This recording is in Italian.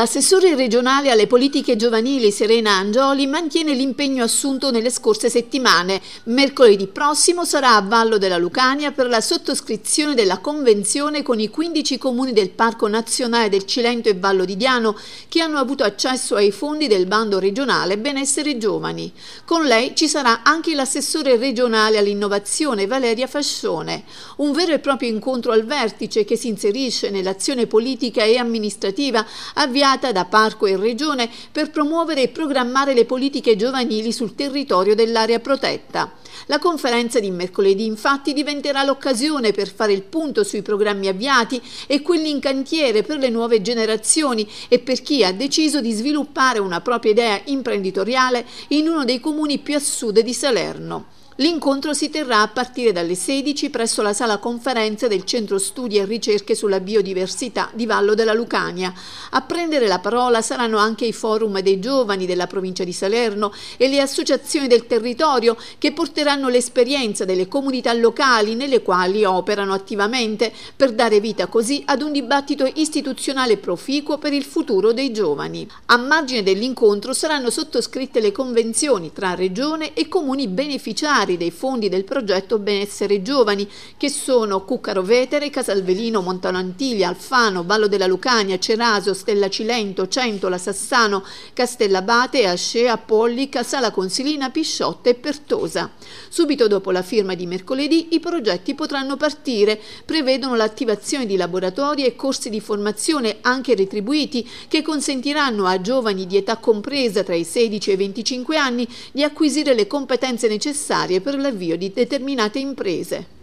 L'assessore regionale alle politiche giovanili Serena Angioli mantiene l'impegno assunto nelle scorse settimane. Mercoledì prossimo sarà a Vallo della Lucania per la sottoscrizione della convenzione con i 15 comuni del Parco Nazionale del Cilento e Vallo di Diano che hanno avuto accesso ai fondi del bando regionale Benessere Giovani. Con lei ci sarà anche l'assessore regionale all'innovazione Valeria Fascione. Un vero e proprio incontro al vertice che si inserisce nell'azione politica e amministrativa avviata avviata da Parco e Regione per promuovere e programmare le politiche giovanili sul territorio dell'area protetta. La conferenza di mercoledì infatti diventerà l'occasione per fare il punto sui programmi avviati e quelli in cantiere per le nuove generazioni e per chi ha deciso di sviluppare una propria idea imprenditoriale in uno dei comuni più a sud di Salerno. L'incontro si terrà a partire dalle 16 presso la sala conferenze del Centro Studi e Ricerche sulla Biodiversità di Vallo della Lucania. A prendere la parola saranno anche i forum dei giovani della provincia di Salerno e le associazioni del territorio che porteranno l'esperienza delle comunità locali nelle quali operano attivamente per dare vita così ad un dibattito istituzionale proficuo per il futuro dei giovani. A margine dell'incontro saranno sottoscritte le convenzioni tra regione e comuni beneficiari destinatari dei fondi del progetto Benessere Giovani, che sono Cuccaro Vetere, Casalvelino, Montano Antiglia, Alfano, Vallo della Lucania, Ceraso, Stella Cilento, Centola, Sassano, Castellabate, Ascea, Pollica, Sala Consilina, Pisciotta e Pertosa. Subito dopo la firma di mercoledì i progetti potranno partire, prevedono l'attivazione di laboratori e corsi di formazione anche retribuiti che consentiranno a giovani di età compresa tra i 16 e i 25 anni di acquisire le competenze necessarie per l'avvio di determinate imprese.